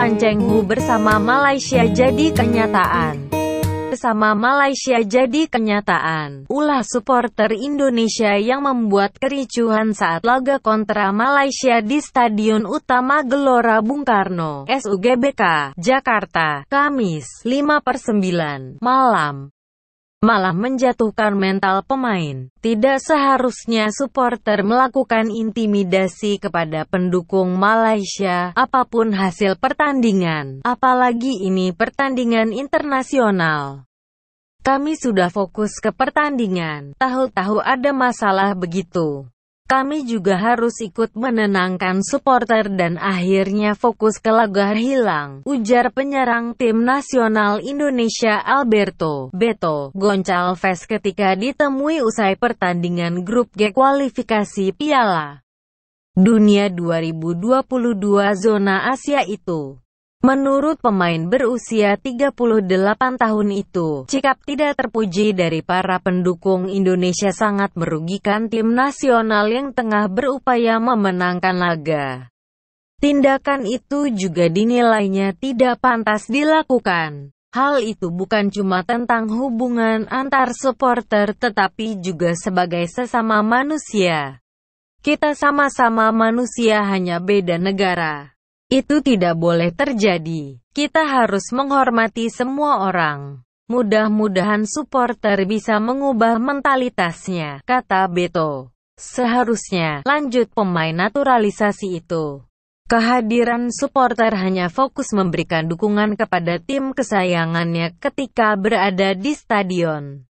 Tan Cheng Hu bersama Malaysia jadi kenyataan. Bersama Malaysia jadi kenyataan. Ulah supporter Indonesia yang membuat kericuhan saat laga kontra Malaysia di Stadion Utama Gelora Bung Karno, SUGBK, Jakarta, Kamis, 5 9, malam malah menjatuhkan mental pemain. Tidak seharusnya supporter melakukan intimidasi kepada pendukung Malaysia, apapun hasil pertandingan, apalagi ini pertandingan internasional. Kami sudah fokus ke pertandingan, tahu-tahu ada masalah begitu. Kami juga harus ikut menenangkan supporter dan akhirnya fokus ke laga hilang, ujar penyerang tim nasional Indonesia Alberto Beto Goncalves ketika ditemui usai pertandingan grup G kualifikasi Piala Dunia 2022 zona Asia itu. Menurut pemain berusia 38 tahun itu, sikap tidak terpuji dari para pendukung Indonesia sangat merugikan tim nasional yang tengah berupaya memenangkan laga. Tindakan itu juga dinilainya tidak pantas dilakukan. Hal itu bukan cuma tentang hubungan antar supporter tetapi juga sebagai sesama manusia. Kita sama-sama manusia hanya beda negara. Itu tidak boleh terjadi. Kita harus menghormati semua orang. Mudah-mudahan supporter bisa mengubah mentalitasnya, kata Beto. Seharusnya, lanjut pemain naturalisasi itu. Kehadiran supporter hanya fokus memberikan dukungan kepada tim kesayangannya ketika berada di stadion.